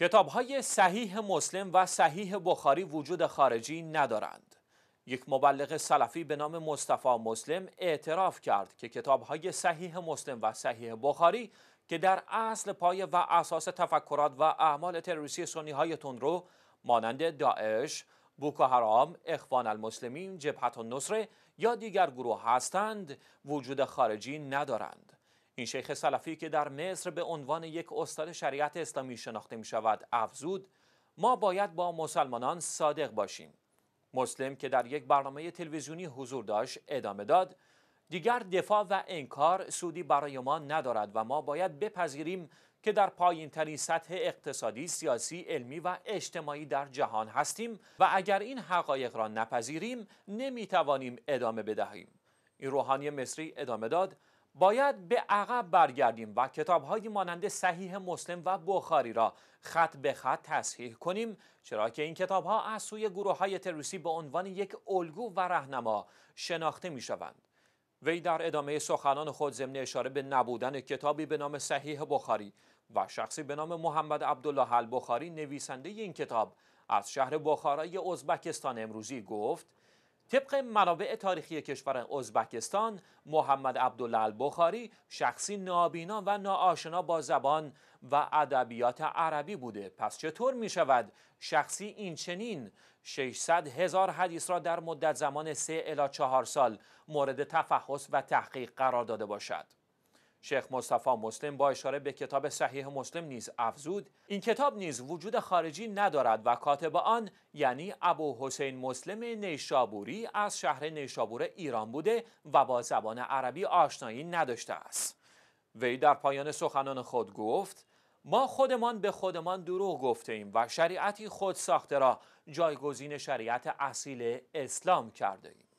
کتاب های صحیح مسلم و صحیح بخاری وجود خارجی ندارند. یک مبلغ سلفی به نام مصطفی مسلم اعتراف کرد که کتاب های صحیح مسلم و صحیح بخاری که در اصل پایه و اساس تفکرات و اعمال تروریستی سنی های تندرو مانند داعش، بوکو حرام، اخوان المسلمین، جبهت النصره یا دیگر گروه هستند وجود خارجی ندارند. این شیخ سلفی که در مصر به عنوان یک استاد شریعت اسلامی شناخته می شود افزود ما باید با مسلمانان صادق باشیم مسلم که در یک برنامه تلویزیونی حضور داشت ادامه داد دیگر دفاع و انکار سودی برای ما ندارد و ما باید بپذیریم که در پایین ترین سطح اقتصادی، سیاسی، علمی و اجتماعی در جهان هستیم و اگر این حقایق را نپذیریم نمیتوانیم ادامه بدهیم. این روحانی مصری ادامه داد باید به عقب برگردیم و کتابهایی مانند صحیح مسلم و بخاری را خط به خط تصحیح کنیم چرا که این کتابها از سوی گروه های تروریستی به عنوان یک الگو و رهنما شناخته می شوند. وی در ادامه سخنان خود ضمن اشاره به نبودن کتابی به نام صحیح بخاری و شخصی به نام محمد عبدالله البخاری نویسنده این کتاب از شهر بخارای ازبکستان امروزی گفت طبق منابع تاریخی کشور ازبکستان محمد عبدالله البخاری شخصی نابینا و ناآشنا با زبان و ادبیات عربی بوده پس چطور می شود شخصی این چنین 600 هزار حدیث را در مدت زمان 3 الی 4 سال مورد تفحص و تحقیق قرار داده باشد شیخ مصطفی مسلم با اشاره به کتاب صحیح مسلم نیز افزود این کتاب نیز وجود خارجی ندارد و کاتب آن یعنی ابو حسین مسلم نیشابوری از شهر نیشابور ایران بوده و با زبان عربی آشنایی نداشته است وی در پایان سخنان خود گفت ما خودمان به خودمان دروغ گفته ایم و شریعتی خود ساخته را جایگزین شریعت اصیل اسلام کرده ایم